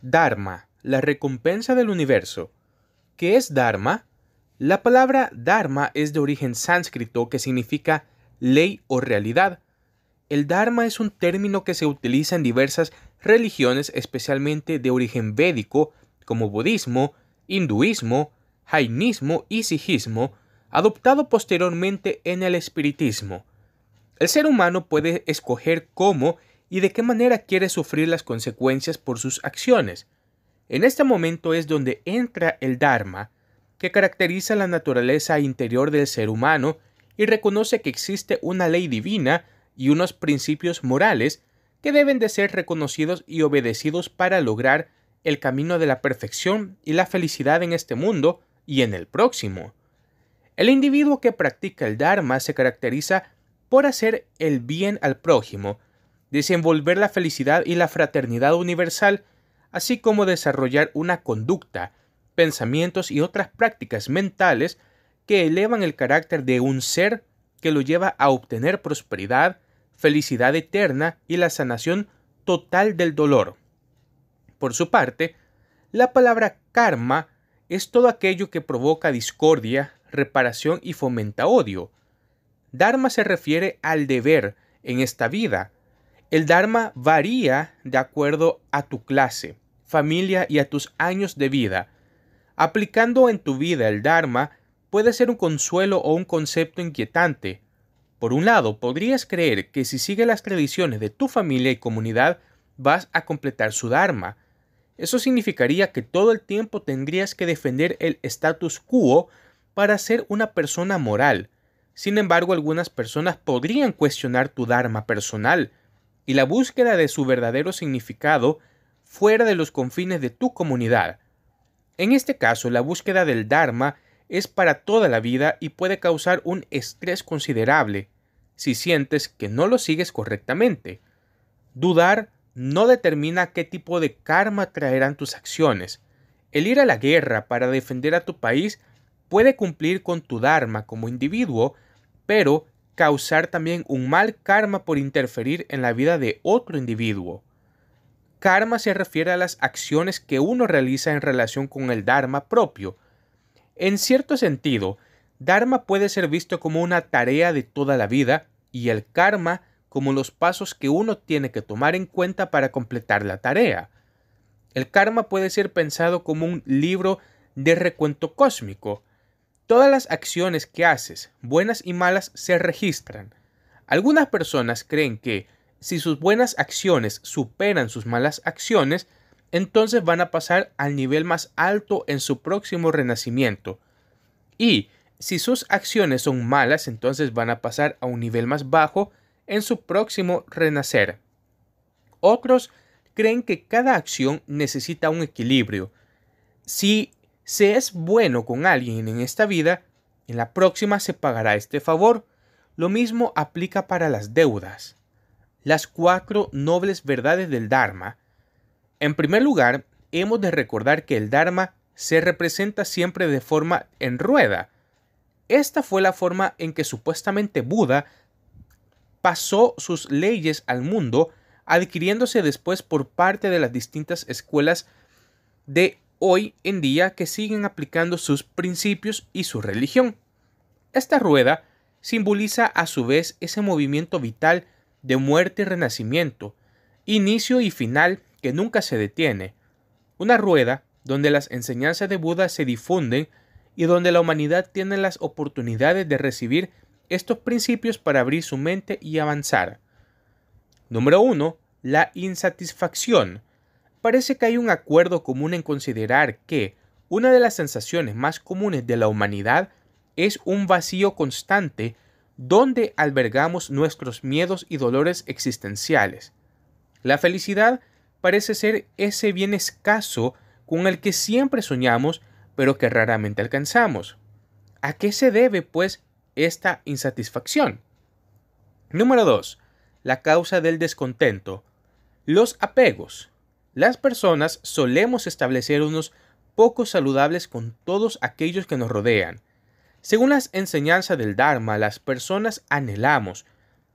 Dharma, la recompensa del universo. ¿Qué es Dharma? La palabra Dharma es de origen sánscrito que significa ley o realidad. El Dharma es un término que se utiliza en diversas religiones, especialmente de origen védico, como budismo, hinduismo, jainismo y sijismo, adoptado posteriormente en el espiritismo. El ser humano puede escoger cómo y de qué manera quiere sufrir las consecuencias por sus acciones. En este momento es donde entra el Dharma, que caracteriza la naturaleza interior del ser humano y reconoce que existe una ley divina y unos principios morales que deben de ser reconocidos y obedecidos para lograr el camino de la perfección y la felicidad en este mundo y en el próximo. El individuo que practica el Dharma se caracteriza por hacer el bien al prójimo, desenvolver la felicidad y la fraternidad universal, así como desarrollar una conducta, pensamientos y otras prácticas mentales que elevan el carácter de un ser que lo lleva a obtener prosperidad, felicidad eterna y la sanación total del dolor. Por su parte, la palabra karma es todo aquello que provoca discordia, reparación y fomenta odio. Dharma se refiere al deber en esta vida. El Dharma varía de acuerdo a tu clase, familia y a tus años de vida. Aplicando en tu vida el Dharma puede ser un consuelo o un concepto inquietante. Por un lado, podrías creer que si sigues las tradiciones de tu familia y comunidad, vas a completar su Dharma. Eso significaría que todo el tiempo tendrías que defender el status quo para ser una persona moral. Sin embargo, algunas personas podrían cuestionar tu Dharma personal y la búsqueda de su verdadero significado fuera de los confines de tu comunidad. En este caso, la búsqueda del Dharma es para toda la vida y puede causar un estrés considerable si sientes que no lo sigues correctamente. Dudar no determina qué tipo de karma traerán tus acciones. El ir a la guerra para defender a tu país puede cumplir con tu Dharma como individuo, pero causar también un mal karma por interferir en la vida de otro individuo. Karma se refiere a las acciones que uno realiza en relación con el Dharma propio. En cierto sentido, Dharma puede ser visto como una tarea de toda la vida y el karma como los pasos que uno tiene que tomar en cuenta para completar la tarea. El karma puede ser pensado como un libro de recuento cósmico. Todas las acciones que haces, buenas y malas, se registran. Algunas personas creen que si sus buenas acciones superan sus malas acciones, entonces van a pasar al nivel más alto en su próximo renacimiento. Y si sus acciones son malas, entonces van a pasar a un nivel más bajo en su próximo renacer. Otros creen que cada acción necesita un equilibrio. Si se es bueno con alguien en esta vida, en la próxima se pagará este favor. Lo mismo aplica para las deudas. Las cuatro nobles verdades del Dharma. En primer lugar, hemos de recordar que el Dharma se representa siempre de forma en rueda. Esta fue la forma en que supuestamente Buda pasó sus leyes al mundo, adquiriéndose después por parte de las distintas escuelas de hoy en día que siguen aplicando sus principios y su religión. Esta rueda simboliza a su vez ese movimiento vital de muerte y renacimiento, inicio y final que nunca se detiene, una rueda donde las enseñanzas de Buda se difunden y donde la humanidad tiene las oportunidades de recibir estos principios para abrir su mente y avanzar. Número 1. La insatisfacción. Parece que hay un acuerdo común en considerar que una de las sensaciones más comunes de la humanidad es un vacío constante donde albergamos nuestros miedos y dolores existenciales. La felicidad parece ser ese bien escaso con el que siempre soñamos pero que raramente alcanzamos. ¿A qué se debe, pues, esta insatisfacción. Número 2. La causa del descontento. Los apegos. Las personas solemos establecer unos poco saludables con todos aquellos que nos rodean. Según las enseñanzas del Dharma, las personas anhelamos,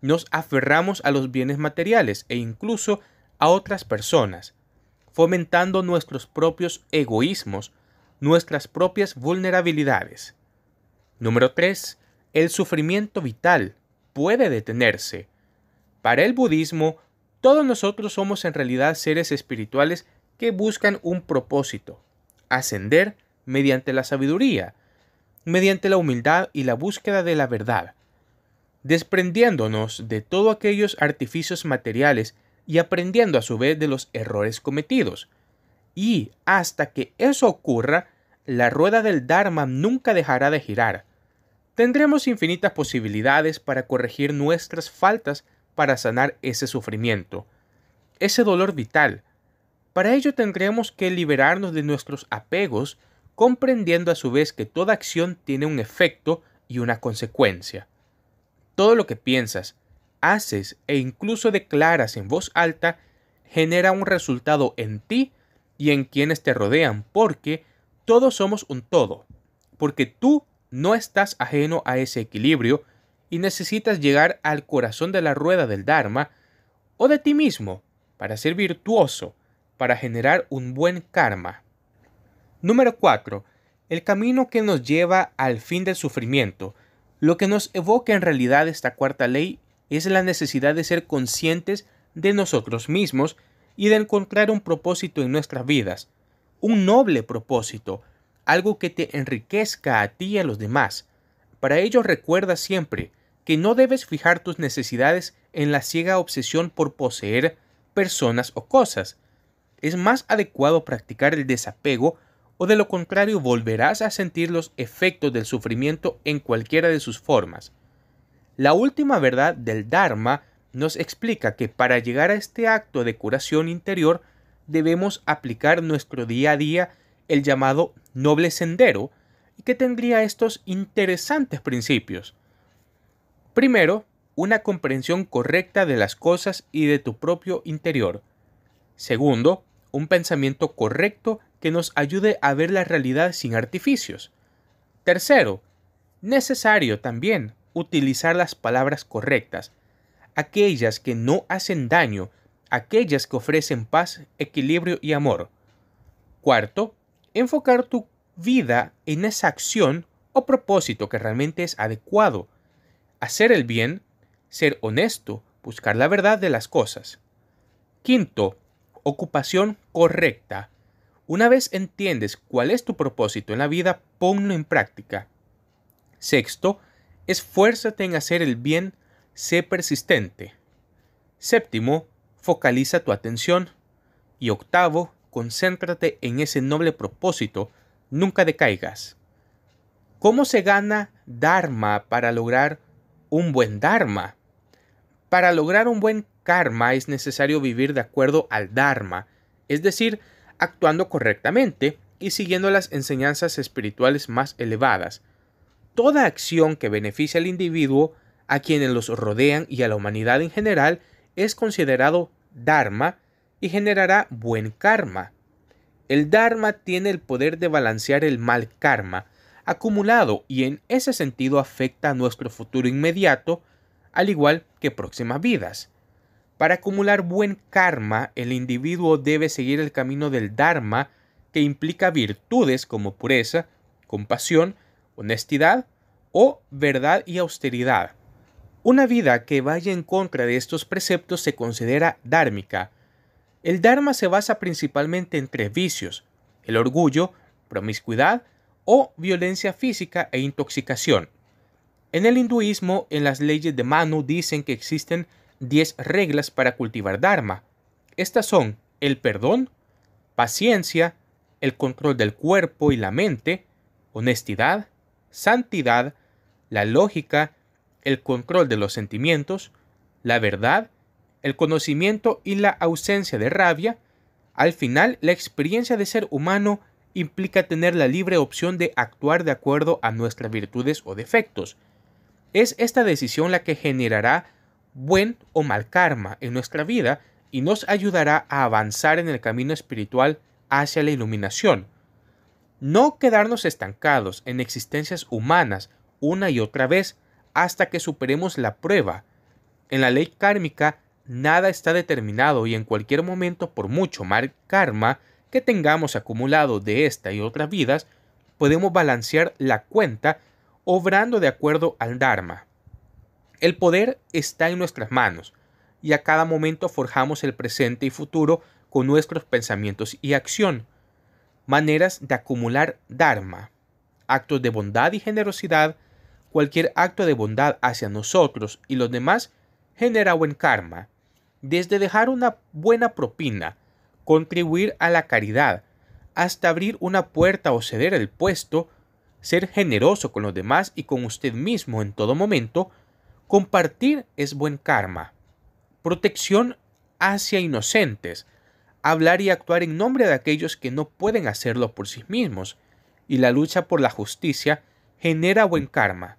nos aferramos a los bienes materiales e incluso a otras personas, fomentando nuestros propios egoísmos, nuestras propias vulnerabilidades. Número 3 el sufrimiento vital puede detenerse. Para el budismo, todos nosotros somos en realidad seres espirituales que buscan un propósito, ascender mediante la sabiduría, mediante la humildad y la búsqueda de la verdad, desprendiéndonos de todos aquellos artificios materiales y aprendiendo a su vez de los errores cometidos. Y hasta que eso ocurra, la rueda del Dharma nunca dejará de girar, tendremos infinitas posibilidades para corregir nuestras faltas para sanar ese sufrimiento, ese dolor vital. Para ello tendremos que liberarnos de nuestros apegos, comprendiendo a su vez que toda acción tiene un efecto y una consecuencia. Todo lo que piensas, haces e incluso declaras en voz alta genera un resultado en ti y en quienes te rodean, porque todos somos un todo, porque tú no estás ajeno a ese equilibrio y necesitas llegar al corazón de la rueda del Dharma o de ti mismo para ser virtuoso, para generar un buen karma. Número 4. El camino que nos lleva al fin del sufrimiento. Lo que nos evoca en realidad esta cuarta ley es la necesidad de ser conscientes de nosotros mismos y de encontrar un propósito en nuestras vidas, un noble propósito, algo que te enriquezca a ti y a los demás. Para ello recuerda siempre que no debes fijar tus necesidades en la ciega obsesión por poseer personas o cosas. Es más adecuado practicar el desapego o de lo contrario volverás a sentir los efectos del sufrimiento en cualquiera de sus formas. La última verdad del Dharma nos explica que para llegar a este acto de curación interior debemos aplicar nuestro día a día el llamado Noble Sendero, y que tendría estos interesantes principios. Primero, una comprensión correcta de las cosas y de tu propio interior. Segundo, un pensamiento correcto que nos ayude a ver la realidad sin artificios. Tercero, necesario también utilizar las palabras correctas, aquellas que no hacen daño, aquellas que ofrecen paz, equilibrio y amor. Cuarto, enfocar tu vida en esa acción o propósito que realmente es adecuado. Hacer el bien, ser honesto, buscar la verdad de las cosas. Quinto, ocupación correcta. Una vez entiendes cuál es tu propósito en la vida, ponlo en práctica. Sexto, esfuérzate en hacer el bien, sé persistente. Séptimo, focaliza tu atención. Y octavo, concéntrate en ese noble propósito, nunca decaigas. ¿Cómo se gana Dharma para lograr un buen Dharma? Para lograr un buen karma es necesario vivir de acuerdo al Dharma, es decir, actuando correctamente y siguiendo las enseñanzas espirituales más elevadas. Toda acción que beneficia al individuo, a quienes los rodean y a la humanidad en general es considerado Dharma generará buen karma. El Dharma tiene el poder de balancear el mal karma acumulado y en ese sentido afecta a nuestro futuro inmediato, al igual que próximas vidas. Para acumular buen karma, el individuo debe seguir el camino del Dharma, que implica virtudes como pureza, compasión, honestidad o verdad y austeridad. Una vida que vaya en contra de estos preceptos se considera dármica, el Dharma se basa principalmente en tres vicios, el orgullo, promiscuidad o violencia física e intoxicación. En el hinduismo, en las leyes de Manu dicen que existen 10 reglas para cultivar Dharma. Estas son el perdón, paciencia, el control del cuerpo y la mente, honestidad, santidad, la lógica, el control de los sentimientos, la verdad el conocimiento y la ausencia de rabia, al final la experiencia de ser humano implica tener la libre opción de actuar de acuerdo a nuestras virtudes o defectos. Es esta decisión la que generará buen o mal karma en nuestra vida y nos ayudará a avanzar en el camino espiritual hacia la iluminación. No quedarnos estancados en existencias humanas una y otra vez hasta que superemos la prueba. En la ley kármica nada está determinado y en cualquier momento, por mucho mal karma que tengamos acumulado de esta y otras vidas, podemos balancear la cuenta obrando de acuerdo al Dharma. El poder está en nuestras manos y a cada momento forjamos el presente y futuro con nuestros pensamientos y acción. Maneras de acumular Dharma. Actos de bondad y generosidad. Cualquier acto de bondad hacia nosotros y los demás genera buen karma desde dejar una buena propina, contribuir a la caridad, hasta abrir una puerta o ceder el puesto, ser generoso con los demás y con usted mismo en todo momento, compartir es buen karma, protección hacia inocentes, hablar y actuar en nombre de aquellos que no pueden hacerlo por sí mismos, y la lucha por la justicia genera buen karma.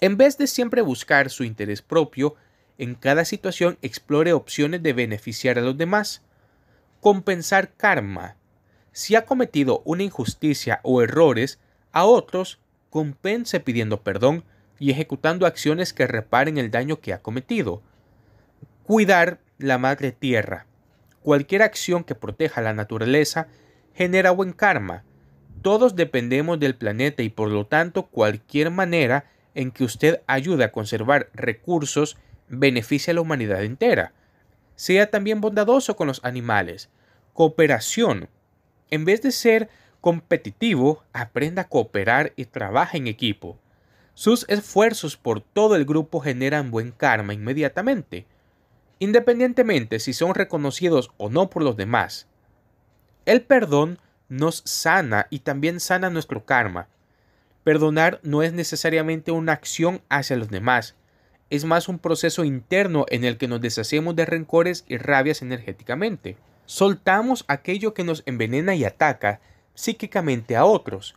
En vez de siempre buscar su interés propio, en cada situación explore opciones de beneficiar a los demás. Compensar karma. Si ha cometido una injusticia o errores a otros, compense pidiendo perdón y ejecutando acciones que reparen el daño que ha cometido. Cuidar la madre tierra. Cualquier acción que proteja la naturaleza genera buen karma. Todos dependemos del planeta y por lo tanto cualquier manera en que usted ayude a conservar recursos beneficia a la humanidad entera. Sea también bondadoso con los animales. Cooperación. En vez de ser competitivo, aprenda a cooperar y trabaja en equipo. Sus esfuerzos por todo el grupo generan buen karma inmediatamente, independientemente si son reconocidos o no por los demás. El perdón nos sana y también sana nuestro karma. Perdonar no es necesariamente una acción hacia los demás, es más un proceso interno en el que nos deshacemos de rencores y rabias energéticamente. Soltamos aquello que nos envenena y ataca psíquicamente a otros.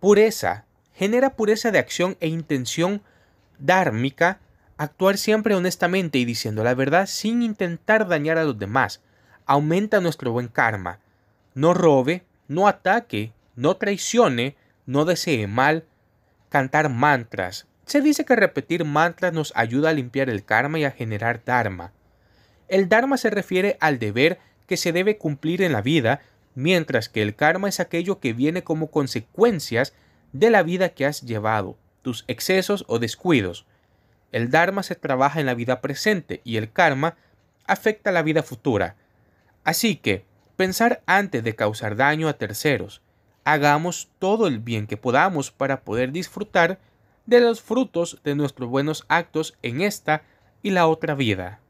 Pureza. Genera pureza de acción e intención dármica, actuar siempre honestamente y diciendo la verdad sin intentar dañar a los demás. Aumenta nuestro buen karma. No robe, no ataque, no traicione, no desee mal. Cantar mantras, se dice que repetir mantras nos ayuda a limpiar el karma y a generar dharma. El dharma se refiere al deber que se debe cumplir en la vida, mientras que el karma es aquello que viene como consecuencias de la vida que has llevado, tus excesos o descuidos. El dharma se trabaja en la vida presente y el karma afecta la vida futura. Así que, pensar antes de causar daño a terceros, hagamos todo el bien que podamos para poder disfrutar de los frutos de nuestros buenos actos en esta y la otra vida.